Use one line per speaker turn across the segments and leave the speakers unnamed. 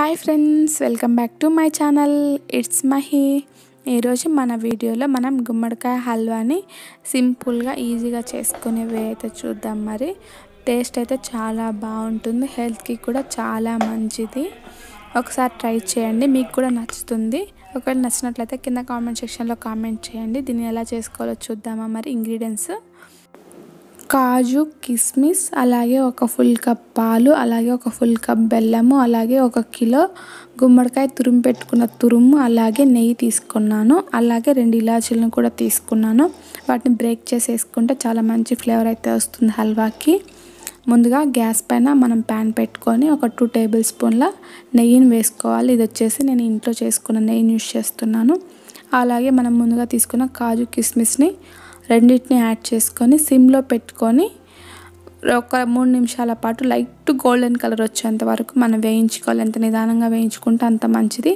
hi friends welcome back to my channel it's Mahi ఈరోజు మన వీడియోలో మనం గుమ్మడికాయ హల్వాని సింపుల్గా ఈజీగా చేసుకునే వే అయితే చూద్దాం మరి టేస్ట్ అయితే చాలా బాగుంటుంది హెల్త్కి కూడా చాలా మంచిది ఒకసారి ట్రై చేయండి మీకు కూడా నచ్చుతుంది ఒకవేళ నచ్చినట్లయితే కింద కామెంట్ సెక్షన్లో కామెంట్ చేయండి దీన్ని ఎలా చేసుకోవాలో చూద్దామా మరి ఇంగ్రీడియంట్స్ కాజు కిస్మిస్ అలాగే ఒక ఫుల్ కప్ పాలు అలాగే ఒక ఫుల్ కప్ బెల్లము అలాగే ఒక కిలో గుమ్మడికాయ తురుము పెట్టుకున్న తురుము అలాగే నెయ్యి తీసుకున్నాను అలాగే రెండు ఇలాచీలను కూడా తీసుకున్నాను వాటిని బ్రేక్ చేసేసుకుంటే చాలా మంచి ఫ్లేవర్ అయితే వస్తుంది హల్వాకి ముందుగా గ్యాస్ పైన మనం ప్యాన్ పెట్టుకొని ఒక టూ టేబుల్ స్పూన్ల నెయ్యిని వేసుకోవాలి ఇది వచ్చేసి నేను ఇంట్లో చేసుకున్న నెయ్యిని యూస్ చేస్తున్నాను అలాగే మనం ముందుగా తీసుకున్న కాజు కిస్మిస్ని రెండింటిని యాడ్ చేసుకొని సిమ్లో పెట్టుకొని ఒక మూడు నిమిషాల పాటు లైట్ గోల్డెన్ కలర్ వచ్చేంత వరకు మనం వేయించుకోవాలి ఎంత నిదానంగా వేయించుకుంటే అంత మంచిది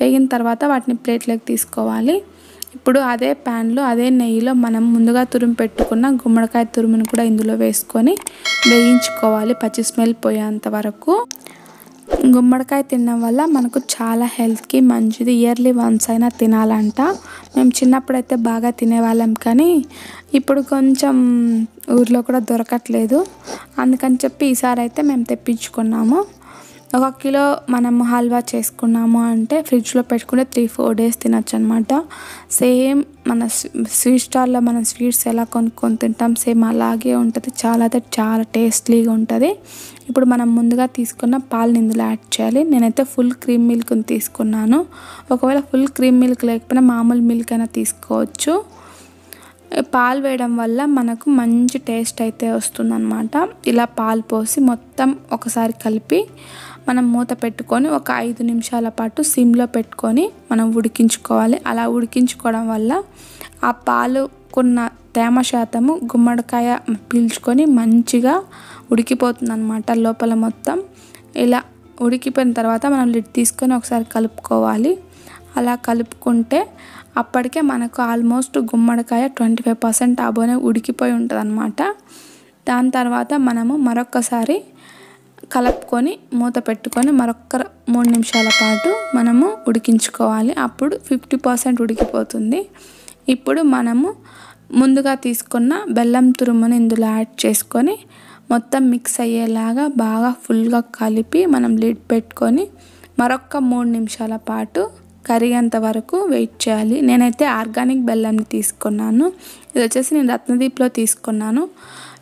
వేగిన తర్వాత వాటిని ప్లేట్లోకి తీసుకోవాలి ఇప్పుడు అదే ప్యాన్లో అదే నెయ్యిలో మనం ముందుగా తురుము పెట్టుకున్న గుమ్మడికాయ తురుమును కూడా ఇందులో వేసుకొని వేయించుకోవాలి పచ్చి స్మెల్ పోయేంత వరకు గుమ్మడికాయ తినడం వల్ల మనకు చాలా హెల్త్కి మంచిది ఇయర్లీ వన్స్ అయినా తినాలంట మేము చిన్నప్పుడైతే బాగా తినేవాళ్ళం కానీ ఇప్పుడు కొంచెం ఊర్లో కూడా దొరకట్లేదు అందుకని చెప్పి ఈసారి అయితే మేము తెప్పించుకున్నాము ఒక కిలో మనం హల్వా చేసుకున్నాము అంటే ఫ్రిడ్జ్లో పెట్టుకుంటే త్రీ ఫోర్ డేస్ తినచ్చు అనమాట సేమ్ మన స్వీట్ స్టాల్లో మనం స్వీట్స్ ఎలా కొనుక్కొని తింటాం సేమ్ అలాగే ఉంటుంది చాలా అయితే చాలా టేస్టీగా ఉంటుంది ఇప్పుడు మనం ముందుగా తీసుకున్న పాలను ఇందులో యాడ్ చేయాలి నేనైతే ఫుల్ క్రీమ్ మిల్క్ని తీసుకున్నాను ఒకవేళ ఫుల్ క్రీమ్ మిల్క్ లేకపోయినా మామూలు మిల్క్ అయినా తీసుకోవచ్చు పాలు వేయడం వల్ల మనకు మంచి టేస్ట్ అయితే వస్తుందన్నమాట ఇలా పాలు పోసి మొత్తం ఒకసారి కలిపి మనం మూత పెట్టుకొని ఒక ఐదు నిమిషాల పాటు సిమ్లో పెట్టుకొని మనం ఉడికించుకోవాలి అలా ఉడికించుకోవడం వల్ల ఆ పాలుకున్న తేమ శాతము గుమ్మడికాయ పీల్చుకొని మంచిగా ఉడికిపోతుంది అనమాట లోపల మొత్తం ఇలా ఉడికిపోయిన తర్వాత మనం లిడ్ తీసుకొని ఒకసారి కలుపుకోవాలి అలా కలుపుకుంటే అప్పటికే మనకు ఆల్మోస్ట్ గుమ్మడికాయ ట్వంటీ ఫైవ్ పర్సెంట్ ఆబోనే ఉడికిపోయి ఉంటుంది అనమాట దాని తర్వాత మనము మరొక్కసారి కలుపుకొని మూత పెట్టుకొని మరొక్క మూడు నిమిషాల పాటు మనము ఉడికించుకోవాలి అప్పుడు ఫిఫ్టీ పర్సెంట్ ఉడికిపోతుంది ఇప్పుడు మనము ముందుగా తీసుకున్న బెల్లం తురుమును ఇందులో యాడ్ చేసుకొని మొత్తం మిక్స్ అయ్యేలాగా బాగా ఫుల్గా కలిపి మనం లిడ్ పెట్టుకొని మరొక మూడు నిమిషాల పాటు కరిగేంత వరకు వెయిట్ చేయాలి నేనైతే ఆర్గానిక్ బెల్లంని తీసుకున్నాను ఇది వచ్చేసి నేను రత్నదీప్లో తీసుకున్నాను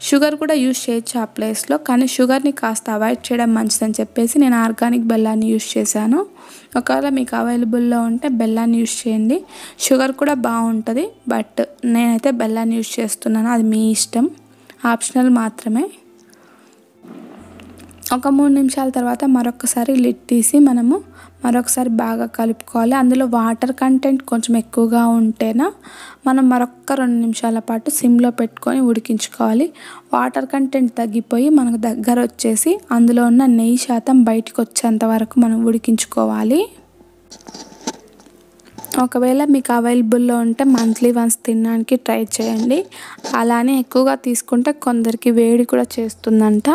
షుగర్ కూడా యూజ్ చేయొచ్చు ఆ ప్లేస్లో కానీ షుగర్ని కాస్త అవాయిడ్ చేయడం మంచిదని చెప్పేసి నేను ఆర్గానిక్ బెల్లాన్ని యూజ్ చేశాను ఒకవేళ మీకు అవైలబుల్లో ఉంటే బెల్లాన్ని యూజ్ చేయండి షుగర్ కూడా బాగుంటుంది బట్ నేనైతే బెల్లాన్ని యూజ్ చేస్తున్నాను అది మీ ఇష్టం ఆప్షనల్ మాత్రమే ఒక మూడు నిమిషాల తర్వాత మరొకసారి లిడ్ తీసి మనము మరొకసారి బాగా కలుపుకోవాలి అందులో వాటర్ కంటెంట్ కొంచెం ఎక్కువగా ఉంటేనా మనం మరొక రెండు నిమిషాల పాటు సిమ్లో పెట్టుకొని ఉడికించుకోవాలి వాటర్ కంటెంట్ తగ్గిపోయి మనకు దగ్గర వచ్చేసి అందులో ఉన్న నెయ్యి శాతం బయటకు వచ్చేంత వరకు మనం ఉడికించుకోవాలి ఒకవేళ మీకు అవైలబుల్లో ఉంటే మంత్లీ వన్స్ తినడానికి ట్రై చేయండి అలానే ఎక్కువగా తీసుకుంటే కొందరికి వేడి కూడా చేస్తుందంట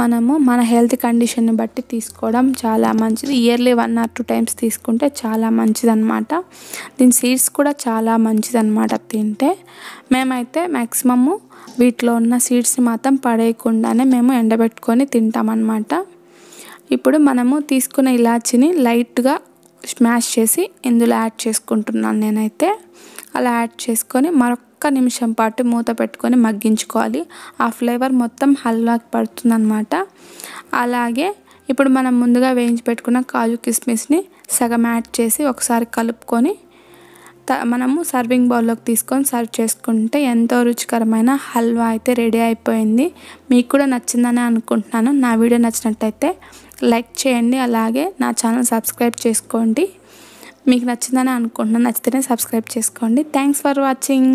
మనము మన హెల్త్ కండిషన్ని బట్టి తీసుకోవడం చాలా మంచిది yearly one or two times తీసుకుంటే చాలా మంచిదన్నమాట దీని సీడ్స్ కూడా చాలా మంచిదన్నమాట తింటే మేమైతే మ్యాక్సిమము వీటిలో ఉన్న సీడ్స్ మాత్రం పడేయకుండానే మేము ఎండబెట్టుకొని తింటామన్నమాట ఇప్పుడు మనము తీసుకున్న ఇలాచిని లైట్గా స్మాష్ చేసి ఇందులో యాడ్ చేసుకుంటున్నాను నేనైతే అలా యాడ్ చేసుకొని మరొక్క నిమిషం పాటు మూత పెట్టుకొని మగ్గించుకోవాలి ఆ ఫ్లేవర్ మొత్తం హల్వాకి అనమాట అలాగే ఇప్పుడు మనం ముందుగా వేయించి పెట్టుకున్న కాజు కిస్మిస్ని సగం యాడ్ చేసి ఒకసారి కలుపుకొని త మనము సర్వింగ్ బౌల్లోకి తీసుకొని సర్వ్ చేసుకుంటే ఎంతో రుచికరమైన హల్వా అయితే రెడీ అయిపోయింది మీకు కూడా నచ్చిందని అనుకుంటున్నాను నా వీడియో నచ్చినట్టయితే లైక్ చేయండి అలాగే నా ఛానల్ సబ్స్క్రైబ్ చేసుకోండి మీకు నచ్చిందని అనుకుంటున్నాను నచ్చితేనే సబ్స్క్రైబ్ చేసుకోండి థ్యాంక్స్ ఫర్ వాచింగ్